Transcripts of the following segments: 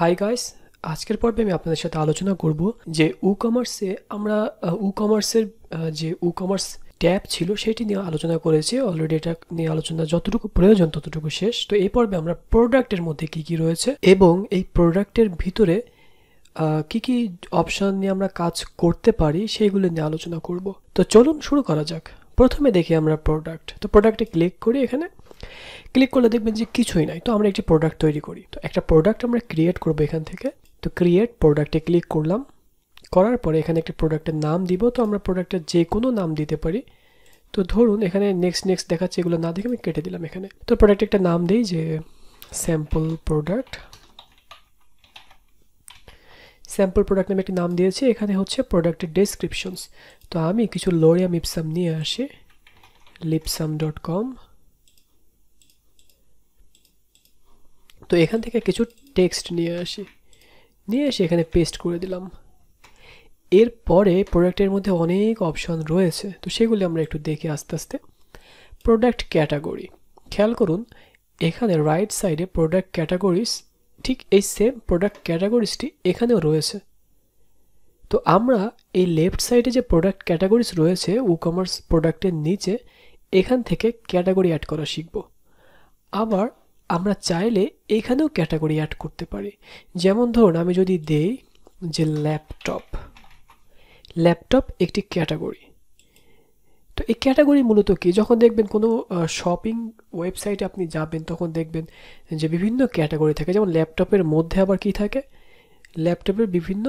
hi guys আজকের পর্বে আমি আপনাদের সাথে আলোচনা করব যে উ কমার্সে আমরা উ কমার্সের যে উ কমার্স ট্যাব ছিল সেটি নিয়ে আলোচনা করেছি অলরেডি এটা নিয়ে আলোচনা যতটুকু প্রয়োজন ততটুকু শেষ তো এই পর্বে আমরা প্রোডাক্টের মধ্যে কি কি রয়েছে এবং এই প্রোডাক্টের ভিতরে কি কি অপশান নিয়ে আমরা কাজ করতে পারি সেইগুলো নিয়ে আলোচনা করব তো চলুন শুরু করা যাক প্রথমে দেখি আমরা প্রোডাক্ট তো প্রোডাক্টে ক্লিক করি এখানে ক্লিক করলে দেখবে যে কিছু নাই তো আমরা একটা প্রোডাক্ট তৈরি করি তো একটা প্রোডাক্ট আমরা ক্রিয়েট করব এখান থেকে তো ক্রিয়েট প্রোডাক্টে ক্লিক করলাম করার পরে এখানে একটা প্রোডাক্টের নাম দিব তো আমরা প্রোডাক্টের যে কোনো নাম দিতে পারি তো ধরুন এখানে নেক্সট নেক্সট দেখাচ্ছে এগুলো না দি আমি কেটে দিলাম এখানে তো প্রোডাক্টে একটা নাম দেই যে স্যাম্পল প্রোডাক্ট স্যাম্পল প্রোডাক্টে আমি একটা নাম দিয়েছি এখানে হচ্ছে প্রোডাক্টের ডেসক্রিপশনস তো আমি কিছু লোরিয়া মিপসাম নি আসে লিপসাম ডট কম তো এখান থেকে কিছু টেক্সট নিয়ে আসি নিয়ে এসে এখানে পেস্ট করে দিলাম এরপরে প্রোডাক্টের মধ্যে অনেক অপশন রয়েছে তো সেগুলি আমরা একটু দেখি আস্তে আস্তে প্রোডাক্ট ক্যাটাগরি খেয়াল করুন এখানে রাইট সাইডে প্রোডাক্ট ক্যাটাগরিস ঠিক এই সেম প্রোডাক্ট ক্যাটাগরিসটি এখানেও রয়েছে তো আমরা এই লেফট সাইডে যে প্রোডাক্ট ক্যাটাগরিস রয়েছে উ কমার্স প্রোডাক্টের নিচে এখান থেকে ক্যাটাগরি অ্যাড করা শিখব আবার আমরা চাইলে এখানেও ক্যাটাগরি অ্যাড করতে পারি যেমন ধরুন আমি যদি দেই যে ল্যাপটপ ল্যাপটপ একটি ক্যাটাগরি তো এই ক্যাটাগরি মূলত কি যখন দেখবেন কোনো শপিং ওয়েবসাইটে আপনি যাবেন তখন দেখবেন যে বিভিন্ন ক্যাটাগরি থাকে যেমন ল্যাপটপের মধ্যে আবার কি থাকে ল্যাপটপের বিভিন্ন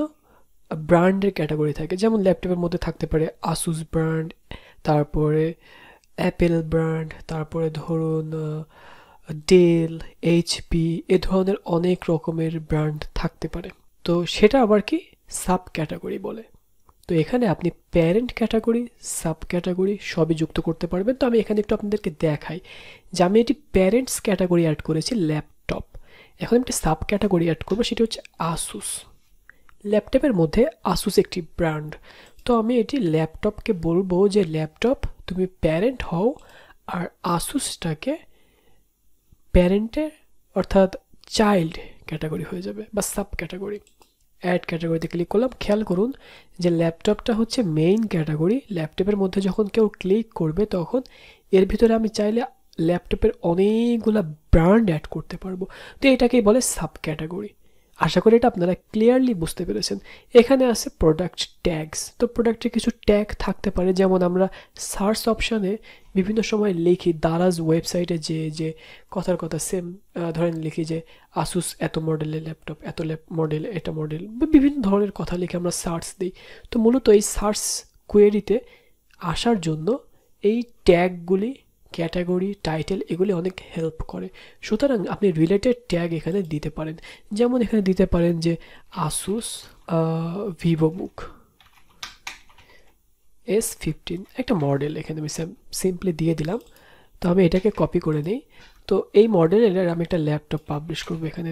ব্র্যান্ডের ক্যাটাগরি থাকে যেমন ল্যাপটপের মধ্যে থাকতে পারে আসুস ব্র্যান্ড তারপরে অ্যাপেল ব্র্যান্ড তারপরে ধরুন ডেল এইচপি এ ধরনের অনেক রকমের ব্র্যান্ড থাকতে পারে তো সেটা আবার কি সাব ক্যাটাগরি বলে তো এখানে আপনি প্যারেন্ট ক্যাটাগরি সাব ক্যাটাগরি সবই যুক্ত করতে পারবেন তো আমি এখানে একটু আপনাদেরকে দেখাই যে আমি এটি প্যারেন্টস ক্যাটাগরি অ্যাড করেছি ল্যাপটপ এখন একটি সাব ক্যাটাগরি অ্যাড করবো সেটি হচ্ছে আসুস ল্যাপটপের মধ্যে আসুস একটি ব্র্যান্ড তো আমি এটি ল্যাপটপকে বলবো যে ল্যাপটপ তুমি প্যারেন্ট হও আর আসুসটাকে প্যারেন্টের অর্থাৎ চাইল্ড ক্যাটাগরি হয়ে যাবে বা সাব ক্যাটাগরি অ্যাড ক্যাটাগরিতে ক্লিক করলাম খেয়াল করুন যে ল্যাপটপটা হচ্ছে মেইন ক্যাটাগরি ল্যাপটপের মধ্যে যখন কেউ ক্লিক করবে তখন এর ভিতরে আমি চাইলে ল্যাপটপের অনেকগুলো ব্র্যান্ড অ্যাড করতে পারবো তো এটাকেই বলে সাব ক্যাটাগরি আশা করি এটা আপনারা ক্লিয়ারলি বুঝতে পেরেছেন এখানে আছে প্রোডাক্ট ট্যাগস তো প্রোডাক্টে কিছু ট্যাগ থাকতে পারে যেমন আমরা সার্চ অপশানে বিভিন্ন সময় লিখি দারাজ ওয়েবসাইটে যে যে কথার কথা সেম ধরেন লিখি যে আসুস এত মডেলের ল্যাপটপ এত ল্যাপ মডেল এটা মডেল বিভিন্ন ধরনের কথা লিখে আমরা সার্চ দিই তো মূলত এই সার্চ কোয়েরিতে আসার জন্য এই ট্যাগগুলি ক্যাটাগরি টাইটেল এগুলি অনেক হেল্প করে সুতরাং আপনি রিলেটেড ট্যাগ এখানে দিতে পারেন যেমন এখানে দিতে পারেন যে Asus Vivo book S fifteen একটা মডেল এখানে আমি সিম্পলি দিয়ে দিলাম তো আমি এটাকে কপি করে নিই তো এই মডেলের আমি একটা ল্যাপটপ পাবলিশ করবো এখানে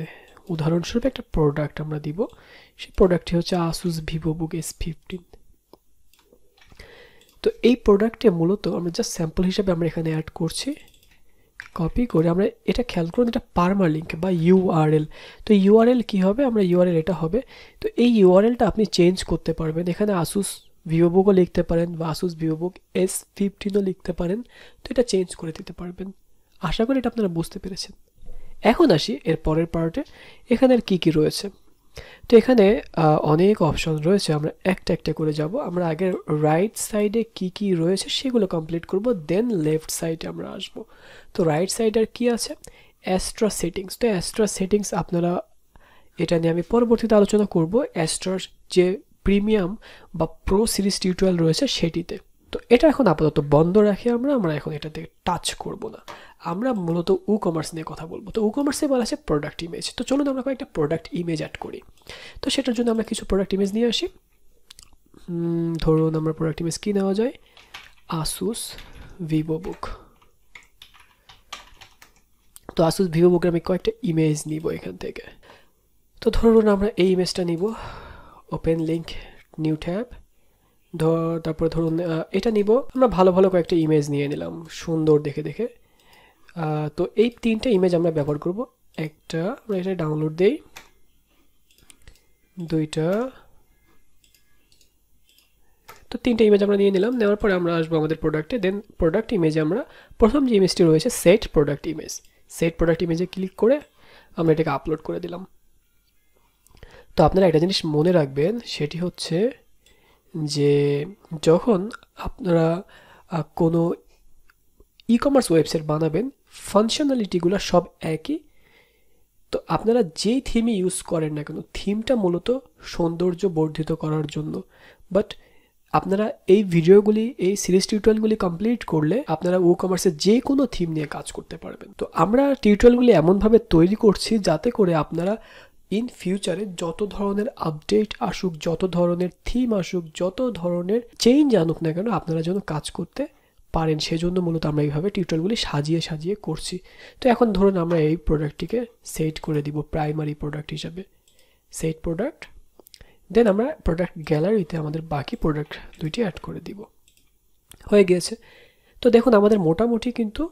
উদাহরণস্বরূপ একটা প্রোডাক্ট আমরা দিব সেই প্রোডাক্টটি হচ্ছে Asus Vivo book S fifteen তো এই প্রোডাক্টে মূলত আমরা জাস্ট স্যাম্পল হিসাবে আমরা এখানে অ্যাড করছি কপি করে আমরা এটা খেয়াল করুন এটা পারমা লিঙ্ক বা ইউআরএল তো ইউআরএল কী হবে আমরা ইউআরএল এটা হবে তো এই ইউআরএলটা আপনি চেঞ্জ করতে পারবেন এখানে আসুস ভিভোবুকও লিখতে পারেন বা আসুস ভিভোবুক এস ফিফটিনও লিখতে পারেন তো এটা চেঞ্জ করে দিতে পারবেন আশা করি এটা আপনারা বুঝতে পেরেছেন এখন আসি এর পরের পার্টে এখানে আর কী কী রয়েছে তো এখানে অনেক অপশন রয়েছে আমরা একটা একটা করে যাব আমরা আগে রাইট সাইডে কি কি রয়েছে সেগুলো কমপ্লিট করব দেন লেফট সাইডে আমরা আসব তো রাইট সাইড আর কী আছে অ্যাস্ট্রা সেটিংস তো অ্যাস্ট্রা সেটিংস আপনারা এটা নিয়ে আমি পরবর্তীতে আলোচনা করব অ্যাস্ট্রার যে প্রিমিয়াম বা প্রো সিরিজ টিউটোয়াল রয়েছে সেটিতে তো এটা এখন আপাতত বন্ধ রাখে আমরা আমরা এখন এটাতে টাচ করব না আমরা মূলত উ কমার্স নিয়ে কথা বলবো তো উ কমার্সে বলা আছে প্রোডাক্ট ইমেজ তো চলুন আমরা কয়েকটা প্রোডাক্ট ইমেজ অ্যাড করি তো সেটার জন্য আমরা কিছু প্রোডাক্ট ইমেজ নিয়ে আসি ধরুন আমরা প্রোডাক্ট ইমেজ কী নেওয়া যায় আসুস ভিভো বুক তো আসুস ভিভো বুকের আমি কয়েকটা ইমেজ নিব এখান থেকে তো ধরুন আমরা এই ইমেজটা নিব ওপেন লিঙ্ক নিউ ট্যাব ধর তারপরে ধরুন এটা নিব আমরা ভালো ভালো কয়েকটা ইমেজ নিয়ে নিলাম সুন্দর দেখে দেখে তো এই তিনটা ইমেজ আমরা ব্যবহার করব একটা আমরা এটা ডাউনলোড দেই দুইটা তো তিনটে ইমেজ আমরা নিয়ে নিলাম নেওয়ার পরে আমরা আসবো আমাদের প্রোডাক্টে দেন প্রোডাক্ট ইমেজে আমরা প্রথম যে ইমেজটি রয়েছে set product image set product ইমেজে ক্লিক করে আমরা এটাকে আপলোড করে দিলাম তো আপনারা একটা জিনিস মনে রাখবেন সেটি হচ্ছে যে যখন আপনারা কোনো ই কমার্স ওয়েবসাইট বানাবেন ফাংশনালিটিগুলো সব একই তো আপনারা যেই থিমই ইউজ করেন না কেন থিমটা মূলত সৌন্দর্য বর্ধিত করার জন্য বাট আপনারা এই ভিডিওগুলি এই সিরিজ টিউটোরিয়ালগুলি কমপ্লিট করলে আপনারা ও কমার্সের যে কোনো থিম নিয়ে কাজ করতে পারবেন তো আমরা টিউটোরিয়ালগুলি এমনভাবে তৈরি করছি যাতে করে আপনারা ইন ফিউচারে যত ধরনের আপডেট আসুক যত ধরনের থিম আসুক যত ধরনের চেঞ্জ আনুক না কেন আপনারা যেন কাজ করতে পারেন সেজন্য মূলত আমরা এইভাবে টিউটোরিয়ালগুলি সাজিয়ে সাজিয়ে করছি তো এখন ধরুন আমরা এই প্রোডাক্টটিকে সেট করে দিব প্রাইমারি প্রোডাক্ট হিসাবে সেট প্রোডাক্ট দেন আমরা প্রোডাক্ট গ্যালারিতে আমাদের বাকি প্রোডাক্ট দুইটি অ্যাড করে দিব হয়ে গিয়েছে তো দেখুন আমাদের মোটামুটি কিন্তু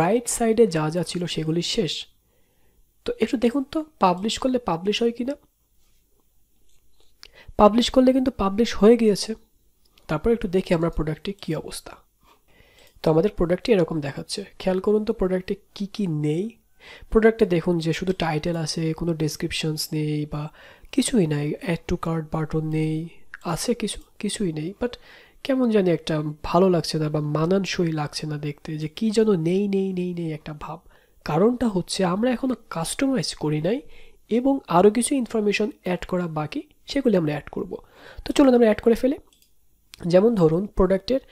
রাইট সাইডে যা যা ছিল সেগুলি শেষ তো একটু দেখুন তো পাবলিশ করলে পাবলিশ হয় কি না পাবলিশ করলে কিন্তু পাবলিশ হয়ে গিয়েছে তারপর একটু দেখি আমরা প্রোডাক্টে কি অবস্থা তো আমাদের প্রোডাক্টটি এরকম দেখাচ্ছে খেয়াল করুন তো প্রোডাক্টে কি কি নেই প্রোডাক্টে দেখুন যে শুধু টাইটেল আছে কোনো ডেসক্রিপশনস নেই বা কিছুই নাই অ্যাড টু কার্ট বাটন নেই আছে কিছু কিছুই নেই বাট কেমন জানি একটা ভালো লাগছে না বা মানানসই লাগছে না দেখতে যে কি যেন নেই নেই নেই নেই একটা ভাব কারণটা হচ্ছে আমরা এখনও কাস্টমাইজ করি নাই এবং আরও কিছু ইনফরমেশন অ্যাড করা বাকি সেগুলি আমরা অ্যাড করব তো চলুন আমরা অ্যাড করে ফেলে যেমন ধরুন প্রোডাক্টের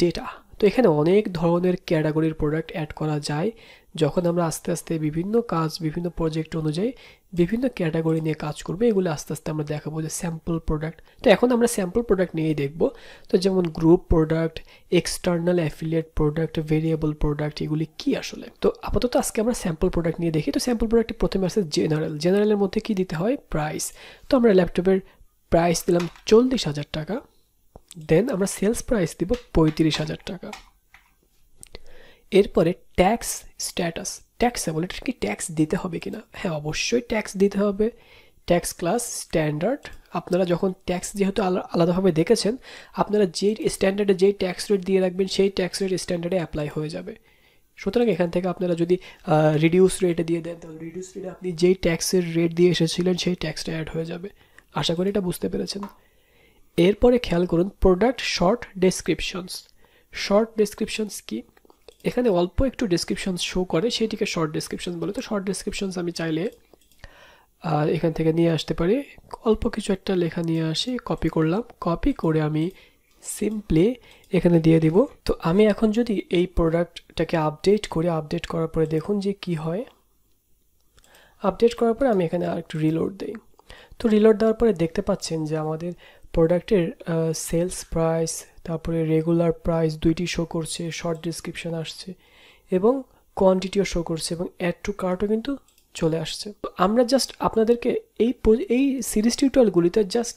ডেটা তো এখানে অনেক ধরনের ক্যাটাগরির প্রোডাক্ট অ্যাড করা যায় যখন আমরা আস্তে আস্তে বিভিন্ন কাজ বিভিন্ন প্রজেক্ট অনুযায়ী বিভিন্ন ক্যাটাগরি নিয়ে কাজ করবো এগুলো আস্তে আস্তে আমরা দেখাবো যে স্যাম্পল প্রোডাক্ট তো এখন আমরা স্যাম্পল প্রোডাক্ট নিয়েই দেখবো তো যেমন group product external affiliate product variable product এগুলি কি আসলে তো আপাতত আজকে আমরা স্যাম্পল প্রোডাক্ট নিয়ে দেখি তো স্যাম্পল প্রোডাক্ট প্রথমে আসে জেনারেল জেনারেলের মধ্যে কি দিতে হয় প্রাইস তো আমরা ল্যাপটপের প্রাইস দিলাম চল্লিশ হাজার টাকা দেন আমরা সেলস প্রাইস দিব পঁয়ত্রিশ হাজার টাকা এরপরে ট্যাক্স স্ট্যাটাস ট্যাক্সবলটি কি ট্যাক্স দিতে হবে কিনা হ্যাঁ অবশ্যই ট্যাক্স দিতে হবে ট্যাক্স ক্লাস স্ট্যান্ডার্ড আপনারা যখন ট্যাক্স যেহেতু আলাদাভাবে দেখেছেন আপনারা যেই স্ট্যান্ডার্ডে যেই ট্যাক্স রেট দিয়ে রাখবেন সেই ট্যাক্স রেট স্ট্যান্ডার্ডে अप्लाई হয়ে যাবে সুতরাং এখান থেকে আপনারা যদি রিডিউস রেট দিয়ে দেন তাহলে রিডিউস রেট আপনি যেই ট্যাক্সের রেট দিয়ে এসেছিলেন সেই ট্যাক্সটা অ্যাড হয়ে যাবে আশা করি এটা বুঝতে পেরেছেন এরপরে খেয়াল করুন product short descriptions short descriptions কি এখানে অল্প একটু ডেসক্রিপশন শো করে সেটিকে শর্ট ডেসক্রিপশন বলে তো শর্ট ডেসক্রিপশনস আমি চাইলে এখান থেকে নিয়ে আসতে পারি অল্প কিছু একটা লেখা নিয়ে আসি কপি করলাম কপি করে আমি সিম্পলি এখানে দিয়ে দিব তো আমি এখন যদি এই প্রোডাক্টটাকে আপডেট করি আপডেট করার পরে দেখুন যে কি হয় আপডেট করার পরে আমি এখানে আর একটু রিলোড দিই তো রিলোড দেওয়ার পরে দেখতে পাচ্ছেন যে আমাদের প্রোডাক্টের সেলস প্রাইস তারপরে রেগুলার প্রাইস দুইটি শো করছে শর্ট ডিসক্রিপশান আসছে এবং কোয়ান্টিটিও শো করছে এবং অ্যাড টু কার্টও কিন্তু চলে আসছে আমরা জাস্ট আপনাদেরকে এই এই সিরিজ টিউটোরিয়ালগুলিতে জাস্ট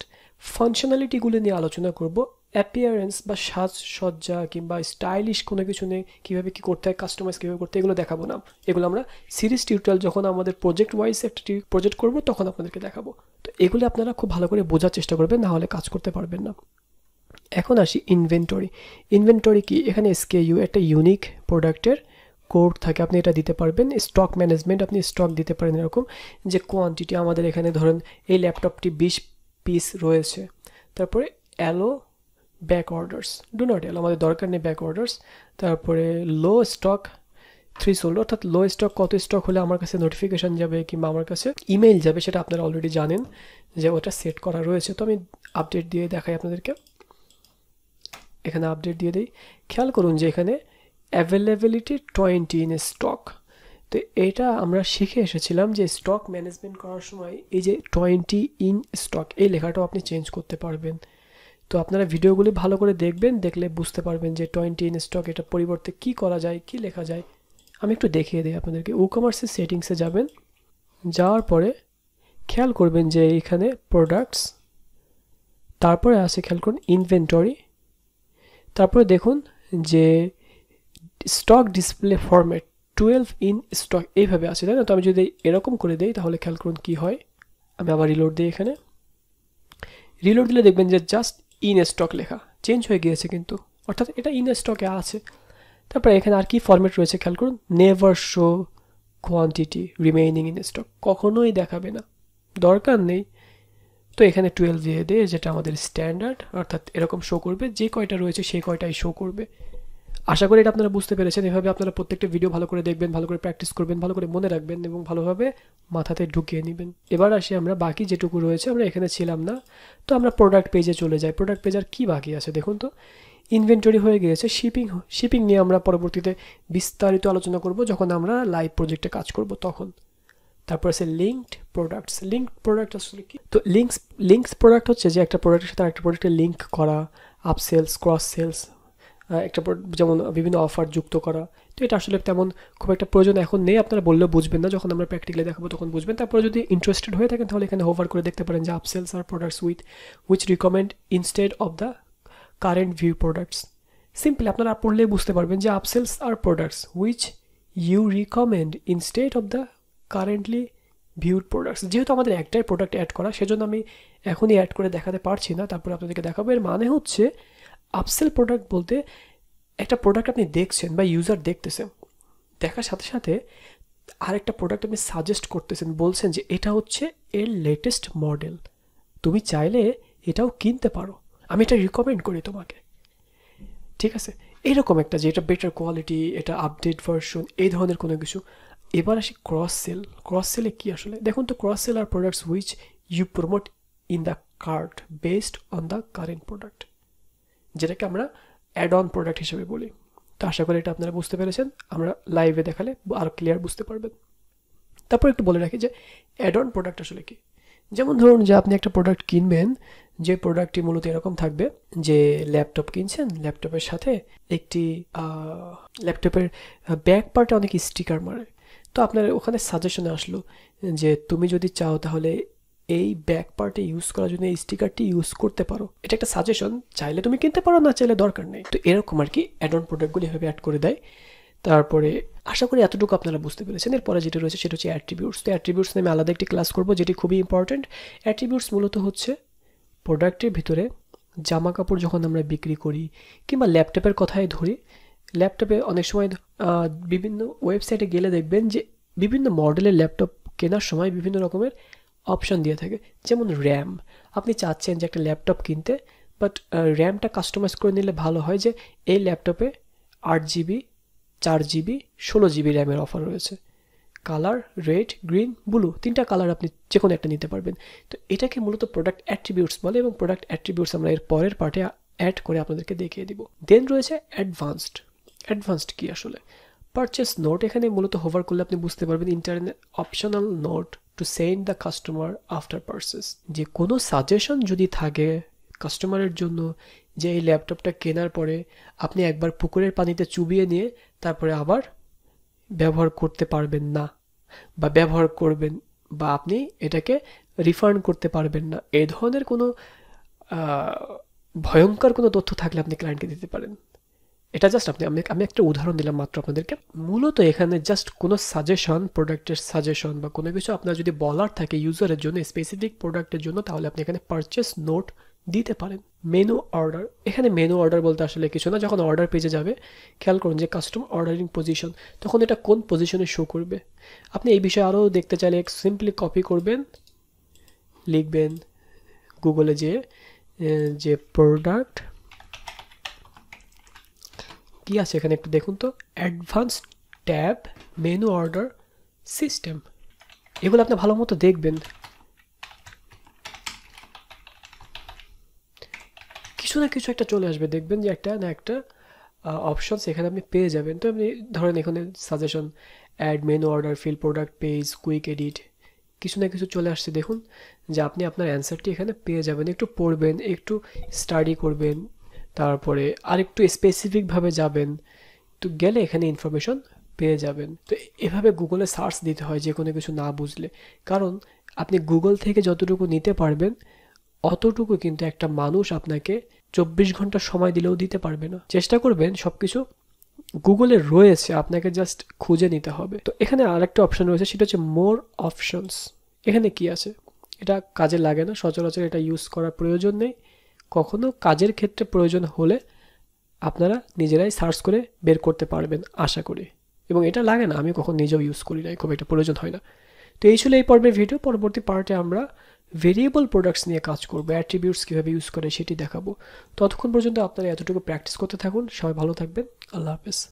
ফাংশনালিটিগুলি নিয়ে আলোচনা করব অ্যাপিয়ারেন্স বা সাজসজ্জা কিংবা স্টাইলিশ কোনো কিছু নিয়ে কীভাবে কী করতে হয় কাস্টমাইজ কীভাবে করতে এগুলো দেখাবো না এগুলো আমরা সিরিজ টিউটোরিয়াল যখন আমাদের প্রজেক্ট ওয়াইজ একটা প্রজেক্ট করবো তখন আপনাদেরকে দেখাবো তো এগুলো আপনারা খুব ভালো করে বোঝার চেষ্টা করবেন না হলে কাজ করতে পারবেন না এখন আসি ইনভেন্টরি ইনভেন্টরি কি এখানে এসকে ইউ একটা ইউনিক প্রোডাক্টের কোড থাকে আপনি এটা দিতে পারবেন স্টক ম্যানেজমেন্ট আপনি স্টক দিতে পারেন এরকম যে কোয়ান্টিটি আমাদের এখানে ধরেন এই ল্যাপটপটি বিশ পিস রয়েছে তারপরে allow back orders do not allow আমাদের দরকার নেই ব্যাক অর্ডার্স তারপরে লো স্টক থ্রি সোল্ড অর্থাৎ লো স্টক কত স্টক হলে আমার কাছে নোটিফিকেশান যাবে কিংবা আমার কাছে ইমেইল যাবে সেটা আপনারা অলরেডি জানেন যে ওটা সেট করা রয়েছে তো আমি আপডেট দিয়ে দেখাই আপনাদেরকে এখানে আপডেট দিয়ে দিই খেয়াল করুন যে এখানে অ্যাভেলেবিলিটি টোয়েন্টি ইন স্টক তো এটা আমরা শিখে এসেছিলাম যে স্টক ম্যানেজমেন্ট করার সময় এই যে টোয়েন্টি ইন স্টক এই লেখাটাও আপনি চেঞ্জ করতে পারবেন তো আপনারা ভিডিওগুলি ভালো করে দেখবেন দেখলে বুঝতে পারবেন যে টোয়েন্টি ইন স্টক এটা পরিবর্তে কি করা যায় কি লেখা যায় আমি একটু দেখিয়ে দিই আপনাদেরকে ও কমার্সের সেটিংসে যাবেন যাওয়ার পরে খেয়াল করবেন যে এখানে প্রোডাক্টস তারপরে আছে খেয়াল করুন ইনভেন্টরি তারপরে দেখুন যে stock display format twelve in stock এইভাবে আছে তাই না তো আমি যদি এরকম করে দিই তাহলে খেয়াল করুন কী হয় আমি আবার রিলোড দিই এখানে রিলোড দিলে দেখবেন যে জাস্ট ইন স্টক লেখা চেঞ্জ হয়ে গিয়েছে কিন্তু অর্থাৎ এটা ইন স্টকে আছে তারপরে এখানে আর কি ফর্ম্যাট রয়েছে খেয়াল করুন never show quantity remaining in stock কখনোই দেখাবে না দরকার নেই তো এখানে টুয়েলভ দিয়ে দিয়ে যেটা আমাদের স্ট্যান্ডার্ড অর্থাৎ এরকম শো করবে যে কয়টা রয়েছে সেই কয়টাই শো করবে আশা করি এটা আপনারা বুঝতে পেরেছেন এভাবে আপনারা প্রত্যেকটা ভিডিও ভালো করে দেখবেন ভালো করে প্র্যাকটিস করবেন ভালো করে মনে রাখবেন এবং ভালোভাবে মাথাতে ঢুকিয়ে নেবেন এবার আসি আমরা বাকি যেটুকু রয়েছে আমরা এখানে ছিলাম না তো আমরা প্রোডাক্ট পেজে চলে যাই প্রোডাক্ট পেজ আর কী বাকি আছে দেখুন তো ইনভেন্টরি হয়ে গিয়েছে শিপিং শিপিং নিয়ে আমরা পরবর্তীতে বিস্তারিত আলোচনা করব যখন আমরা লাইভ প্রজেক্টে কাজ করব তখন তারপর আছে লিঙ্কড প্রোডাক্টস লিঙ্কড প্রোডাক্ট আসলে কি তো লিঙ্কস লিঙ্কস প্রোডাক্ট হচ্ছে যে একটা প্রোডাক্টের সাথে একটা প্রোডাক্টের লিঙ্ক করা আপ সেলস ক্রস সেলস একটা যেমন বিভিন্ন অফার যুক্ত করা তো এটা আসলে তেমন খুব একটা প্রয়োজন এখন নেই আপনারা বললেও বুঝবেন না যখন আমরা প্র্যাকটিক্যালি দেখাবো তখন বুঝবেন তারপরে যদি ইন্টারেস্টেড হয়ে থাকেন তাহলে এখানে হোভার করে দেখতে পারেন যে up sells are products with which recommend instead of the current view products simply আপনারা পড়লেই বুঝতে পারবেন যে upsells are products which you recommend instead of the currently viewed products যেহেতু আমাদের একটাই প্রোডাক্ট অ্যাড করা সেজন্য আমি এখনই অ্যাড করে দেখাতে পারছি না তারপরে আপনাদেরকে দেখাবো এর মানে হচ্ছে আপসেল প্রোডাক্ট বলতে একটা প্রোডাক্ট আপনি দেখছেন বা ইউজার দেখতেছেন দেখার সাথে সাথে আরেকটা প্রোডাক্ট আপনি সাজেস্ট করতেছেন বলছেন যে এটা হচ্ছে এর লেটেস্ট মডেল তুমি চাইলে এটাও কিনতে পারো আমি এটা রিকমেন্ড করি তোমাকে ঠিক আছে এরকম একটা যে এটা বেটার কোয়ালিটি এটা আপডেট ভার্সন এই ধরনের কোনো কিছু এবার আসি ক্রস সেল ক্রস সেলে কী আসলে দেখুন তো cross sell are products which you promote in the cart based on the current product যেটাকে আমরা অ্যাড অন প্রোডাক্ট হিসেবে বলি তো আশা করি এটা আপনারা বুঝতে পেরেছেন আমরা লাইভে দেখালে আরও ক্লিয়ার বুঝতে পারবেন তারপর একটু বলে রাখি যে অ্যাড অন প্রোডাক্ট আসলে কি যেমন ধরুন যে আপনি একটা প্রোডাক্ট কিনবেন যে প্রোডাক্টটি মূলত এরকম থাকবে যে ল্যাপটপ কিনছেন ল্যাপটপের সাথে একটি ল্যাপটপের ব্যাক পার্টে অনেক স্টিকার মারে তো আপনার ওখানে সাজেশনে আসলো যে তুমি যদি চাও তাহলে এই ব্যাক পার্টে ইউজ করার জন্য এই স্টিকারটি ইউজ করতে পারো এটা একটা সাজেশন চাইলে তুমি কিনতে পারো না চাইলে দরকার নেই তো এরকম আর কি অ্যাড অন প্রোডাক্টগুলি এভাবে অ্যাড করে দেয় তারপরে আশা করি এতটুকু আপনারা বুঝতে পেরেছেন এরপরে যেটা রয়েছে সেটা হচ্ছে অ্যাট্রিবিউটস তো অ্যাট্রিবিউটস আমি আলাদা একটি ক্লাস করবো যেটি খুবই ইম্পর্ট্যান্ট অ্যাট্রিবিউটস মূলত হচ্ছে প্রোডাক্টের ভিতরে জামা কাপড় যখন আমরা বিক্রি করি কিংবা ল্যাপটপের কথাই ধরি ল্যাপটপে অনেক সময় বিভিন্ন ওয়েবসাইটে গেলে দেখবেন যে বিভিন্ন মডেলের ল্যাপটপ কেনার সময় বিভিন্ন রকমের অপশন দিয়ে থাকে যেমন র্যাম আপনি চাচ্ছেন যে একটা ল্যাপটপ কিনতে বাট র্যামটা কাস্টমাইজ করে নিলে ভালো হয় যে এই ল্যাপটপে আট জিবি চার জিবি ষোলো জিবি র্যামের অফার রয়েছে কালার রেড গ্রিন ব্লু তিনটা কালার আপনি যে কোনো একটা নিতে পারবেন তো এটাকে মূলত প্রোডাক্ট অ্যাট্রিবিউটস বলে এবং প্রোডাক্ট অ্যাট্রিবিউটস আমরা এর পরের পার্টে অ্যাড করে আপনাদেরকে দেখিয়ে দিব দেন রয়েছে অ্যাডভান্সড অ্যাডভান্সড কি আসলে পারচেস নোট এখানে মূলত হোভার করলে আপনি বুঝতে পারবেন internet optional note to send the customer after purchase যে কোনো সাজেশন যদি থাকে কাস্টমারের জন্য যে এই ল্যাপটপটা কেনার পরে আপনি একবার পুকুরের পানিতে চুবিয়ে নিয়ে তারপরে আবার ব্যবহার করতে পারবেন না বা ব্যবহার করবেন বা আপনি এটাকে রিফান্ড করতে পারবেন না এ ধরনের কোনো ভয়ঙ্কর কোনো তথ্য থাকলে আপনি ক্লায়েন্টকে দিতে পারেন এটা জাস্ট আপনি আমি আমি একটা উদাহরণ দিলাম মাত্র আপনাদেরকে মূলত এখানে জাস্ট কোনো সাজেশন প্রোডাক্টের সাজেশন বা কোনো কিছু আপনার যদি বলার থাকে ইউজারের জন্য স্পেসিফিক প্রোডাক্টের জন্য তাহলে আপনি এখানে পারচেস নোট দিতে পারেন মেনু অর্ডার এখানে মেনু অর্ডার বলতে আসলে কিছু না যখন অর্ডার পেজে যাবে খেয়াল করুন যে কাস্টম অর্ডারিং পজিশন তখন এটা কোন পজিশনে শো করবে আপনি এই বিষয়ে আরও দেখতে চাইলে সিম্পলি কপি করবেন লিখবেন গুগলে যে যে প্রোডাক্ট কি আছে এখানে একটু দেখুন তো advance tab menu order system এগুলো আপনি ভালো মতো দেখবেন কিছু না কিছু একটা চলে আসবে দেখবেন যে একটা না একটা অপশানস এখানে আপনি পেয়ে যাবেন তো আপনি ধরেন এখানে suggestion add menu order fill product page quick edit কিছু না কিছু চলে আসছে দেখুন যে আপনি আপনার অ্যান্সারটি এখানে পেয়ে যাবেন একটু পড়বেন একটু স্টাডি করবেন তারপরে আরেকটু স্পেসিফিকভাবে যাবেন তো গেলে এখানে ইনফরমেশন পেয়ে যাবেন তো এভাবে গুগলে সার্চ দিতে হয় যে কোনো কিছু না বুঝলে কারণ আপনি গুগল থেকে যতটুকু নিতে পারবেন অতটুকু কিন্তু একটা মানুষ আপনাকে চব্বিশ ঘন্টা সময় দিলেও দিতে পারবে না চেষ্টা করবেন সব কিছু গুগলে রয়েছে আপনাকে জাস্ট খুঁজে নিতে হবে তো এখানে আরেকটা অপশান রয়েছে সেটা হচ্ছে মোর অপশনস এখানে কি আছে এটা কাজে লাগে না সচরাচর এটা ইউজ করার প্রয়োজন নেই কখনও কাজের ক্ষেত্রে প্রয়োজন হলে আপনারা নিজেরাই সার্চ করে বের করতে পারবেন আশা করি এবং এটা লাগে না আমি কখন নিজেও ইউজ করি না খুব একটা প্রয়োজন হয় না তো এই ছিল এই পর্বের ভিডিও পরবর্তী পার্টে আমরা ভেরিয়েবল প্রোডাক্টস নিয়ে কাজ করবো অ্যাট্রিবিউটস কীভাবে ইউজ করে সেটি দেখাবো ততক্ষণ পর্যন্ত আপনারা এতটুকু প্র্যাকটিস করতে থাকুন সবাই ভালো থাকবেন আল্লাহ হাফেজ